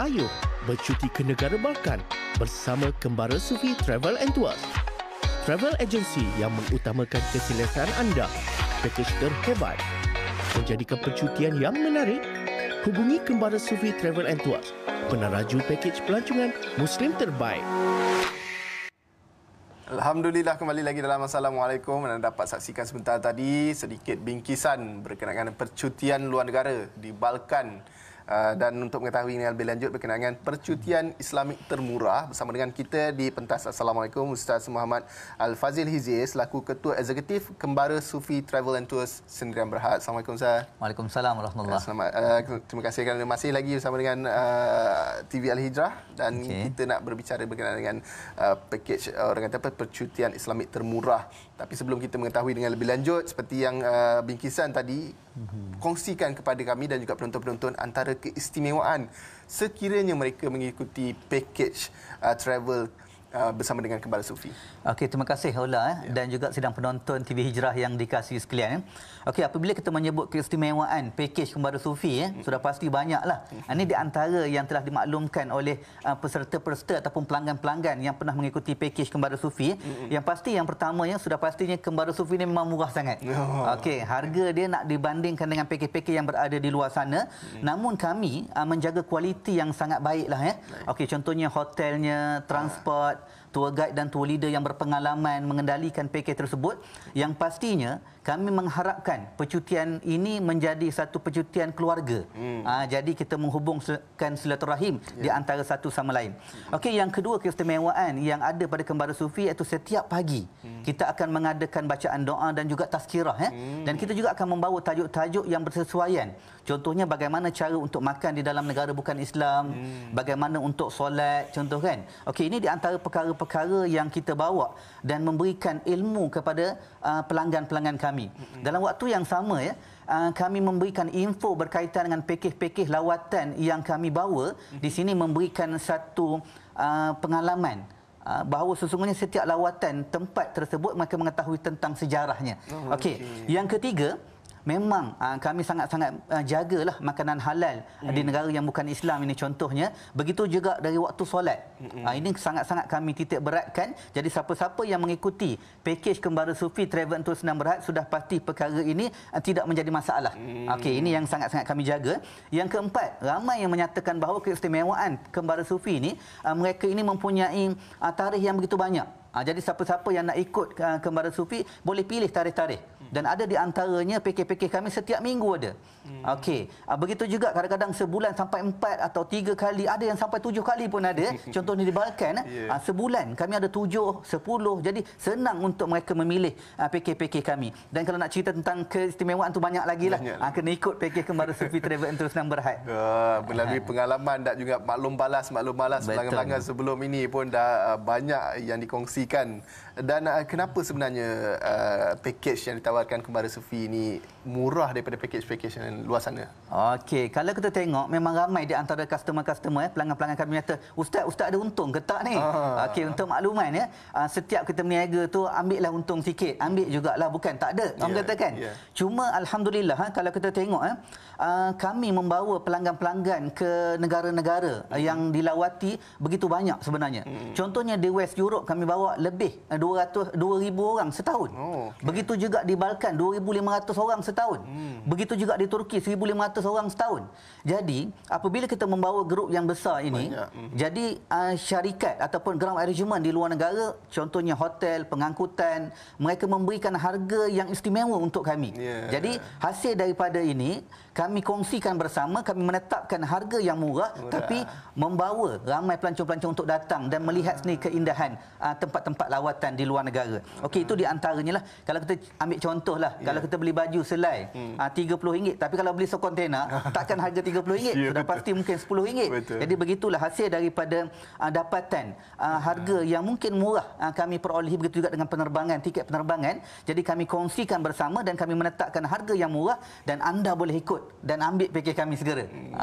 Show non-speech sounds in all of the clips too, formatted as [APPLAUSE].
Ayo bercuti ke negara Balkan bersama Kembara Sufi Travel and Tours. Travel agency yang mengutamakan keselesaan anda. Pakej terhebat. Menjadikan percutian yang menarik? Hubungi Kembara Sufi Travel and Tours. Penaraju pakej pelancongan Muslim terbaik. Alhamdulillah kembali lagi dalam Assalamualaikum dan dapat saksikan sebentar tadi sedikit bingkisan berkenaan percutian luar negara di Balkan Ah, dan untuk mengetahui ini lebih lanjut berkenaan percutian Islamik termurah bersama dengan kita di pentas Assalamualaikum Ustaz Muhammad Al Fazil Hizir selaku Ketua Eksekutif Kembara Sufi Travel and Tours Sendirian Berhad. Assalamualaikum Ustaz. Waalaikumsalam warahmatullahi wabarakatuh. Ah, ah, uh, terima kasih kerana masih lagi bersama dengan uh, TV Al Hijrah dan okay. kita nak berbicara berkenaan dengan uh, package orang kata apa percutian Islamik termurah tapi sebelum kita mengetahui dengan lebih lanjut seperti yang uh, bingkisan tadi kongsikan kepada kami dan juga penonton-penonton antara keistimewaan sekiranya mereka mengikuti package uh, travel Uh, bersama dengan Kembali Sufi. Okey, terima kasih Hola eh, yeah. dan juga sedang penonton TV Hijrah yang dikasih sekalian. Eh. Okey, apabila kita menyebut keistimewaan pakej Kembali Sufi, eh, mm. sudah pasti banyaklah. Hmm. Ini di antara yang telah dimaklumkan oleh uh, peserta-peserta ataupun pelanggan-pelanggan yang pernah mengikuti pakej Kembali Sufi. Eh. Hmm. Yang pasti, yang pertama yang sudah pastinya Kembali Sufi ini memang murah sangat. Oh. Okey, harga dia nak dibandingkan dengan pakej-pakej yang berada di luar sana. Mm. Namun kami uh, menjaga kualiti yang sangat baiklah. Eh. Okey, contohnya hotelnya, transport, up tour guide dan tour leader yang berpengalaman mengendalikan paket tersebut yang pastinya kami mengharapkan percutian ini menjadi satu percutian keluarga. Hmm. Aa, ah, jadi kita menghubungkan silaturahim yeah. di ya. antara satu sama lain. Hmm. Okey, yang kedua keistimewaan yang ada pada kembara sufi iaitu setiap pagi hmm. kita akan mengadakan bacaan doa dan juga tazkirah eh. Hmm. Dan kita juga akan membawa tajuk-tajuk yang bersesuaian. Contohnya bagaimana cara untuk makan di dalam negara bukan Islam, hmm. bagaimana untuk solat, contoh kan. Okey, ini di antara perkara perkara yang kita bawa dan memberikan ilmu kepada uh, pelanggan-pelanggan kami. Dalam waktu yang sama ya uh, kami memberikan info berkaitan dengan pekeh-pekeh lawatan yang kami bawa di sini memberikan satu uh, pengalaman bahawa sesungguhnya setiap lawatan tempat tersebut mereka mengetahui tentang sejarahnya. Oh, okay. okay. Yang ketiga, memang uh, kami sangat-sangat uh, jagalah makanan halal mm-hmm. di hmm. negara yang bukan Islam ini contohnya begitu juga dari waktu solat mm-hmm. uh, ini sangat-sangat kami titik beratkan jadi siapa-siapa yang mengikuti pakej kembara sufi travel untuk senang berhad sudah pasti perkara ini uh, tidak menjadi masalah mm-hmm. okey ini yang sangat-sangat kami jaga yang keempat ramai yang menyatakan bahawa keistimewaan kembara sufi ini uh, mereka ini mempunyai uh, tarikh yang begitu banyak jadi siapa-siapa yang nak ikut uh, kembara sufi boleh pilih tarikh-tarikh dan ada di antaranya PKPK kami setiap minggu ada. Hmm. Okey. Ah, begitu juga kadang-kadang sebulan sampai empat atau tiga kali, ada yang sampai tujuh kali pun ada. [LAUGHS] Contohnya di Balkan, eh. yeah. Ya. sebulan kami ada tujuh, sepuluh. Jadi senang untuk mereka memilih ah, PKPK kami. Dan kalau nak cerita tentang keistimewaan tu banyak lagi lah. Banyak. Ah, kena ikut PK kembali Sufi [LAUGHS] Travel and Terus Berhad. Uh, melalui uh. pengalaman dan juga maklum balas, maklum balas pelanggan-pelanggan sebelum ini pun dah banyak yang dikongsikan. Dan kenapa sebenarnya uh, package yang ditawarkan ditawarkan kepada Sufi ini murah daripada package-package yang luar sana? Okey, kalau kita tengok memang ramai di antara customer-customer, eh, pelanggan-pelanggan kami kata, Ustaz, Ustaz ada untung ke tak ni? Ah. Okey, untuk makluman, ya, ah, setiap kita meniaga tu ambil lah untung sikit, ambil juga lah, bukan tak ada. Yeah. Orang ya, kata kan? Yeah. Cuma Alhamdulillah, ha, kalau kita tengok, eh, ah, kami membawa pelanggan-pelanggan ke negara-negara mm. yang dilawati begitu banyak sebenarnya. Mm. Contohnya di West Europe, kami bawa lebih 200, eh, 2,000 orang setahun. Oh, okay. Begitu juga di mengamalkan 2,500 orang setahun. Hmm. Begitu juga di Turki, 1,500 orang setahun. Jadi, apabila kita membawa grup yang besar ini, hmm. jadi uh, syarikat ataupun ground arrangement di luar negara, contohnya hotel, pengangkutan, mereka memberikan harga yang istimewa untuk kami. Yeah. Jadi, hasil daripada ini, kami kongsikan bersama, kami menetapkan harga yang murah, murah. tapi membawa ramai pelancong-pelancong untuk datang dan melihat sendiri keindahan uh, tempat-tempat lawatan di luar negara. Okey, hmm. itu di antaranya lah. Kalau kita ambil contoh, contohlah yeah. kalau kita beli baju selai hmm. Ah, uh, rm tapi kalau beli sekontena [LAUGHS] takkan harga RM30 yeah, sudah betul. pasti mungkin RM10 jadi begitulah hasil daripada uh, dapatan uh, uh-huh. harga yang mungkin murah uh, kami perolehi begitu juga dengan penerbangan tiket penerbangan jadi kami kongsikan bersama dan kami menetapkan harga yang murah dan anda boleh ikut dan ambil pakej kami segera hmm.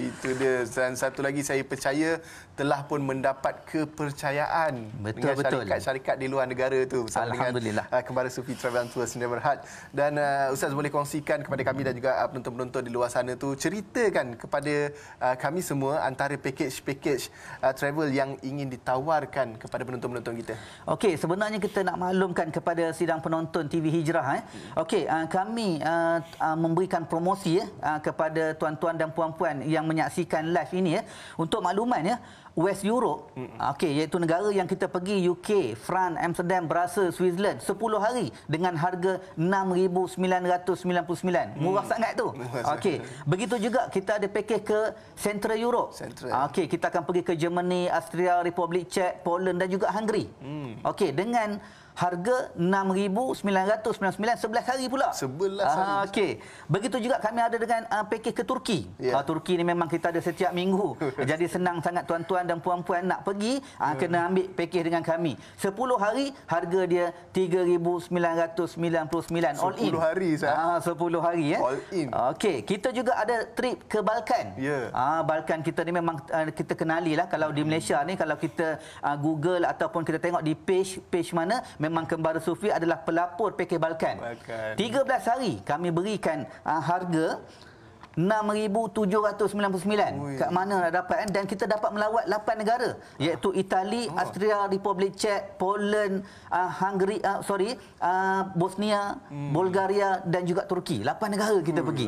[LAUGHS] itu dia dan satu lagi saya percaya telah pun mendapat kepercayaan betul, dengan syarikat-syarikat di luar negara itu Alhamdulillah. dengan kembali Sufi Travel Tour Sdn Bhd dan uh, ustaz boleh kongsikan kepada kami dan juga uh, penonton-penonton di luar sana tu ceritakan kepada uh, kami semua antara package-package uh, travel yang ingin ditawarkan kepada penonton-penonton kita. Okey, sebenarnya kita nak maklumkan kepada sidang penonton TV Hijrah eh. Okey, uh, kami uh, uh, memberikan promosi eh, uh, kepada tuan-tuan dan puan-puan yang menyaksikan live ini eh. Untuk makluman ya, eh, West Europe. Mm-hmm. Okey, iaitu negara yang kita pergi UK, France, Amsterdam, Brussels, Switzerland 10 hari dengan harga 6999. Mm. Murah sangat tu. Okey, begitu juga kita ada pakej ke Central Europe. Central. Okey, kita akan pergi ke Germany, Austria, Republik Czech, Poland dan juga Hungary. Mm. Okey, dengan harga 6999 11 hari pula 11 hari ah, okey begitu juga kami ada dengan uh, ah, pakej ke Turki yeah. Ya. uh, Turki ni memang kita ada setiap minggu [LAUGHS] jadi senang sangat tuan-tuan dan puan-puan nak pergi uh, ah, yeah. kena ambil pakej dengan kami 10 hari harga dia 3999 all in 10 hari sah uh, 10 hari eh all in okey kita juga ada trip ke Balkan yeah. Ah Balkan kita ni memang uh, kita kenalilah kalau di hmm. Malaysia ni kalau kita uh, Google ataupun kita tengok di page page mana memang kembara sufi adalah pelapor PK Balkan. Balkan. 13 hari kami berikan uh, harga 6799 kat mana dah dapat kan? dan kita dapat melawat 8 negara ah. iaitu Itali, oh. Austria, Republik Czech, Poland, uh, Hungary uh, sorry, uh, Bosnia, hmm. Bulgaria dan juga Turki. 8 negara kita Ui, hmm, pergi.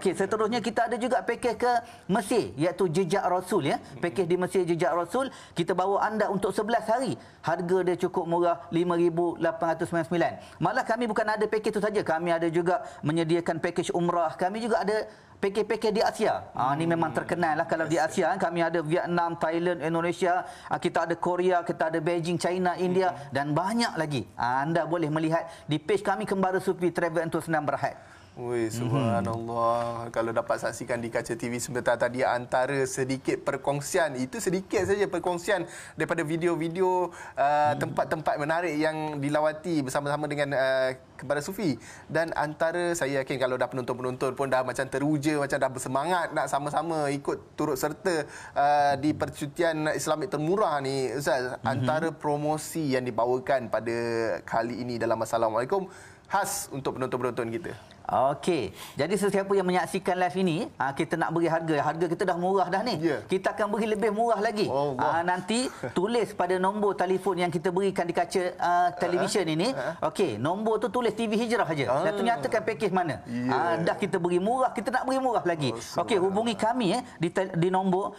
Okey, seterusnya kita ada juga pakej ke Mesir iaitu Jejak Rasul ya. Pakej di Mesir Jejak Rasul, kita bawa anda untuk 11 hari harga dia cukup murah 5899 malah kami bukan ada paket itu saja kami ada juga menyediakan paket umrah kami juga ada PKPK di Asia. Ah ha, ni hmm. memang terkenal lah kalau yes. di Asia eh. kami ada Vietnam, Thailand, Indonesia, ah, kita ada Korea, kita ada Beijing, China, India hmm. dan banyak lagi. Ha, anda boleh melihat di page kami Kembara Sufi Travel and Tour Berhad. Wih, mhm. subhanallah. Mm-hmm. Kalau dapat saksikan di kaca TV sebentar tadi antara sedikit perkongsian, itu sedikit saja perkongsian daripada video-video uh, mm. tempat-tempat menarik yang dilawati bersama-sama dengan uh, kepada Sufi. Dan antara saya yakin kalau dah penonton-penonton pun dah macam teruja, macam dah bersemangat nak sama-sama ikut turut serta uh, di percutian Islamik termurah ni, Ustaz. Mm-hmm. Antara promosi yang dibawakan pada kali ini dalam Assalamualaikum khas untuk penonton-penonton kita. Okey. Jadi sesiapa yang menyaksikan live ini, ah, kita nak beri harga. Harga kita dah murah dah ni. Yeah. Kita akan beri lebih murah lagi. Oh, ha, nanti tulis pada nombor telefon yang kita berikan di kaca uh, televisyen uh-huh. ini. Uh-huh. Okey, nombor tu tulis TV Hijrah saja. Uh-huh. Dan nyatakan pakej mana. Yeah. Ya. Ha, dah kita beri murah, kita nak beri murah lagi. Oh, so Okey, hubungi kami eh, di, di nombor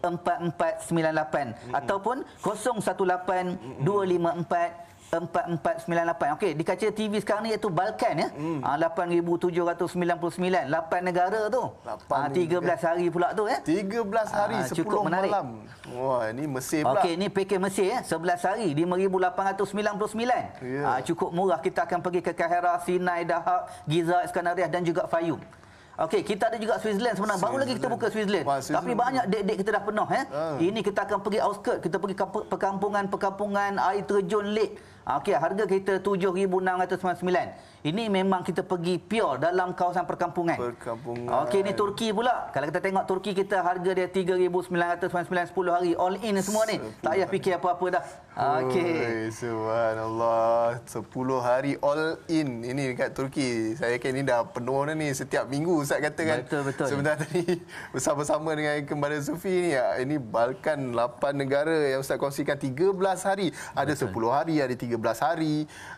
013-833-4498. Uh-huh. Ataupun 018-254 4498. Okey, di kaca TV sekarang ni iaitu Balkan ya. Hmm. 8799, ah, Lapan negara tu. 8 ha, 13 hari pula tu ya. 13 hari ha, ah, 10 cukup menarik. malam. Wah, ini Mesir pula. Okey, ni paket Mesir ya. 11 hari 5899. Yeah. Ha, cukup murah kita akan pergi ke Kaherah, Sinai, Dahab, Giza, Iskandariah dan juga Fayum. Okey, kita ada juga Switzerland sebenarnya. Baru lagi kita buka Switzerland. Wah, Switzerland. Tapi banyak dek-dek kita dah penuh. Eh? Hmm. Ini kita akan pergi outskirt. Kita pergi perkampungan-perkampungan air terjun lake. Okey, harga kita RM7,699. Ini memang kita pergi pure dalam kawasan perkampungan. Perkampungan. Okey, ini Turki pula. Kalau kita tengok Turki kita harga dia RM3,999 10 hari. All in semua ni. Tak payah fikir apa-apa dah. Okey. Subhanallah. 10 hari all in ini dekat Turki. Saya yakin ini dah penuh dah ni setiap minggu Ustaz kata kan. Betul, betul. Sebentar ya. tadi [LAUGHS] bersama-sama dengan kembali Sufi ni ya. Ini Balkan 8 negara yang Ustaz kongsikan 13 hari. Ada betul. 10 hari, ada 13 hari,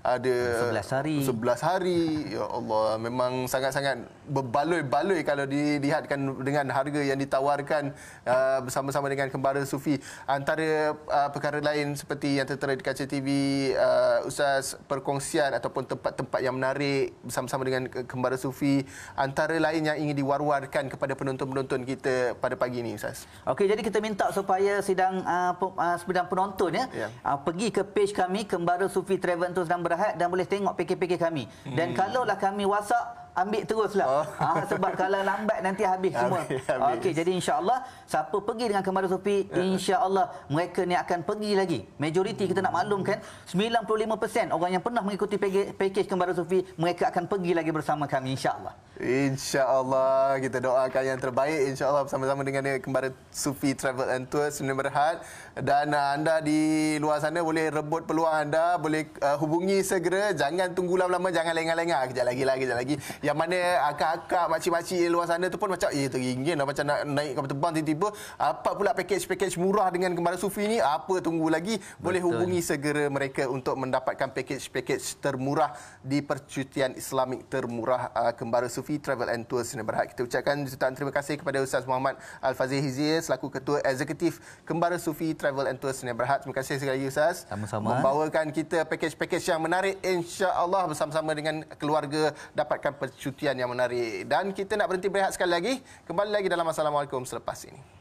ada 11 hari. 11 hari. Ya Allah, memang sangat-sangat berbaloi-baloi kalau dilihatkan dengan harga yang ditawarkan uh, bersama-sama dengan kembara sufi antara uh, perkara lain seperti yang tertera di kaca TV uh, Ustaz atas perkongsian ataupun tempat-tempat yang menarik bersama-sama dengan kembara sufi antara lain yang ingin diwarwarkan kepada penonton-penonton kita pada pagi ini ustaz. Okey jadi kita minta supaya sidang uh, uh, penonton ya yeah. Ya. uh, pergi ke page kami kembara sufi travel tu sedang berehat dan boleh tengok PKPK kami. Hmm. Dan kalaulah kami WhatsApp ambil teruslah. lah. Oh. Ha, sebab kalau lambat nanti habis semua. Okay, jadi Insya Allah siapa pergi dengan Kemarau ya. Kemal Insya Allah mereka ni akan pergi lagi. Majoriti kita nak maklumkan, 95% orang yang pernah mengikuti pakej Kemarau Sufi, mereka akan pergi lagi bersama kami Insya Allah. InsyaAllah kita doakan yang terbaik InsyaAllah bersama-sama dengan kembali Sufi Travel and Tour Sebenarnya berhad Dan uh, anda di luar sana boleh rebut peluang anda Boleh uh, hubungi segera Jangan tunggu lama-lama Jangan lengah-lengah Kejap lagi lah Kejap lagi Yang mana akak-akak makcik-makcik di luar sana tu pun macam Eh ingin lah macam nak naik kapal terbang tiba-tiba Apa pula package-package murah dengan kembali Sufi ni Apa tunggu lagi Boleh Betul. hubungi segera mereka Untuk mendapatkan package-package termurah Di percutian islamik termurah uh, kembali Sufi Travel and Tours Sdn Bhd. Kita ucapkan jutaan terima kasih kepada Ustaz Muhammad al Fazir Hizir selaku Ketua Eksekutif Kembara Sufi Travel and Tours Sdn Bhd. Terima kasih sekali Ustaz. Sama-sama. Membawakan kita pakej-pakej yang menarik insya-Allah bersama-sama dengan keluarga dapatkan percutian yang menarik. Dan kita nak berhenti berehat sekali lagi. Kembali lagi dalam Assalamualaikum selepas ini.